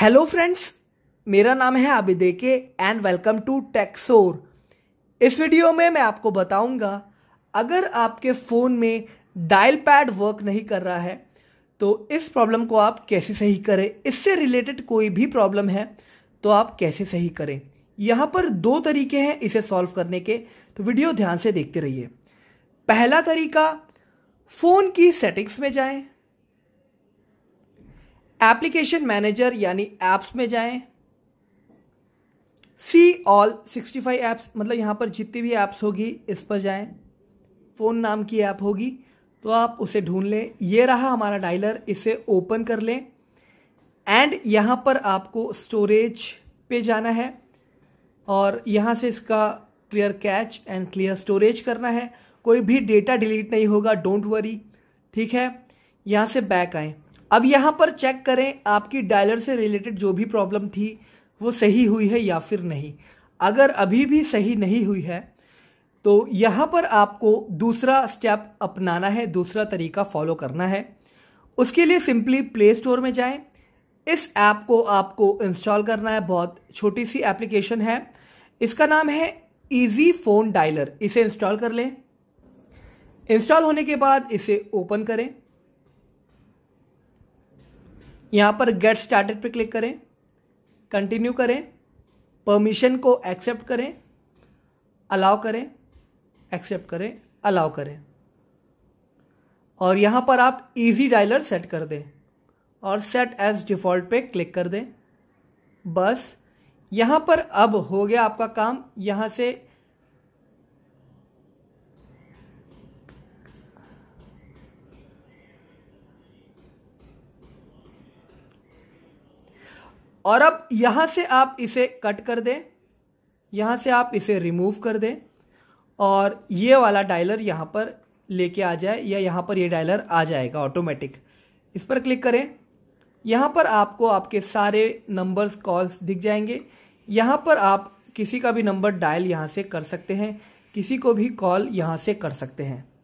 hello friends मेरा नाम है के एंड वेलकम टू टेक्सोर इस वीडियो में मैं आपको बताऊंगा अगर आपके फ़ोन में डायल पैड वर्क नहीं कर रहा है तो इस प्रॉब्लम को आप कैसे सही करें इससे रिलेटेड कोई भी प्रॉब्लम है तो आप कैसे सही करें यहाँ पर दो तरीके हैं इसे सॉल्व करने के तो वीडियो ध्यान से देखते रहिए पहला तरीका फ़ोन की सेटिंग्स में जाएं एप्लीकेशन मैनेजर यानी ऐप्स में जाएं सी ऑल 65 ऐप्स मतलब यहाँ पर जितनी भी ऐप्स होगी इस पर जाएं फ़ोन नाम की ऐप होगी तो आप उसे ढूंढ लें ये रहा हमारा डायलर इसे ओपन कर लें एंड यहाँ पर आपको स्टोरेज पे जाना है और यहाँ से इसका clear cache and clear storage करना है कोई भी डेटा डिलीट नहीं होगा डोंट वरी ठीक है यहाँ से बैक आएँ अब यहाँ पर चेक करें आपकी डायलर से रिलेटेड जो भी प्रॉब्लम थी वो सही हुई है या फिर नहीं अगर अभी भी सही नहीं हुई है तो यहाँ पर आपको दूसरा स्टेप अपनाना है दूसरा तरीका फॉलो करना है उसके लिए सिंपली प्ले स्टोर में जाएं इस ऐप को आपको इंस्टॉल करना है बहुत छोटी सी एप्लीकेशन है इसका नाम है ईजी फ़ोन डायलर इसे इंस्टॉल कर लें इंस्टॉल होने के बाद इसे ओपन करें यहाँ पर गेट स्टार्टेड पर क्लिक करें कंटिन्यू करें परमिशन को एक्सेप्ट करें अलाउ करें एक्सेप्ट करें अलाउ करें और यहाँ पर आप इजी डायलर सेट कर दें और सेट एज डिफ़ॉल्ट पे क्लिक कर दें बस यहाँ पर अब हो गया आपका काम यहाँ से और अब यहाँ से आप इसे कट कर दें यहाँ से आप इसे रिमूव कर दें और ये वाला डायलर यहाँ पर लेके आ जाए या यहाँ पर ये डायलर आ जाएगा ऑटोमेटिक इस पर क्लिक करें यहाँ पर आपको आपके सारे नंबर्स कॉल्स दिख जाएंगे यहाँ पर आप किसी का भी नंबर डायल यहाँ से कर सकते हैं किसी को भी कॉल यहाँ से कर सकते हैं